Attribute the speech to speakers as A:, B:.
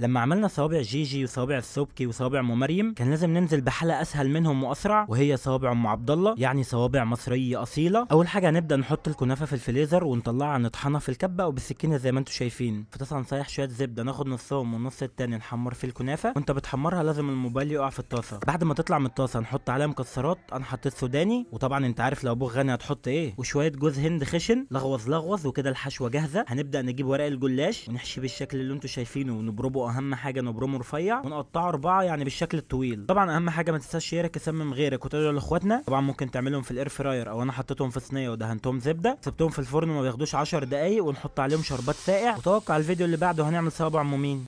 A: لما عملنا صوابع جيجي وصوابع السبكي وصوابع ام مريم كان لازم ننزل بحلقه اسهل منهم واسرع وهي صوابع ام عبد الله يعني صوابع مصريه اصيله اول حاجه هنبدا نحط الكنافه في الفليزر ونطلعها نطحنها في الكبه او بالسكينه زي ما انتم شايفين فطبعا نصيح شويه زبده ناخد نصهم والنص التاني نحمر فيه الكنافه وانت بتحمرها لازم الموبايل يقع في الطاسه بعد ما تطلع من الطاسه نحط عليها مكسرات انا حطيت سوداني وطبعا انت عارف لو ابوك غني هتحط ايه وشويه جوز هند خشن لغوظ لغوظ وكده الحشوه جاهزه هنبدا نجيب ورق الجلاش ونحشي بالشكل اللي انتم شايفينه ونبربه واهم حاجه انه برومو رفيع ونقطعه اربعه يعني بالشكل الطويل طبعا اهم حاجه ما تنساش شيرك يسمم غيرك وتقول لاخواتنا طبعا ممكن تعملهم في الاير فراير او انا حطيتهم في صينيه ودهنتهم زبده سبتهم في الفرن وما بياخدوش 10 دقايق ونحط عليهم شربات ساقع وتوقع الفيديو اللي بعده هنعمل صوابع عمومين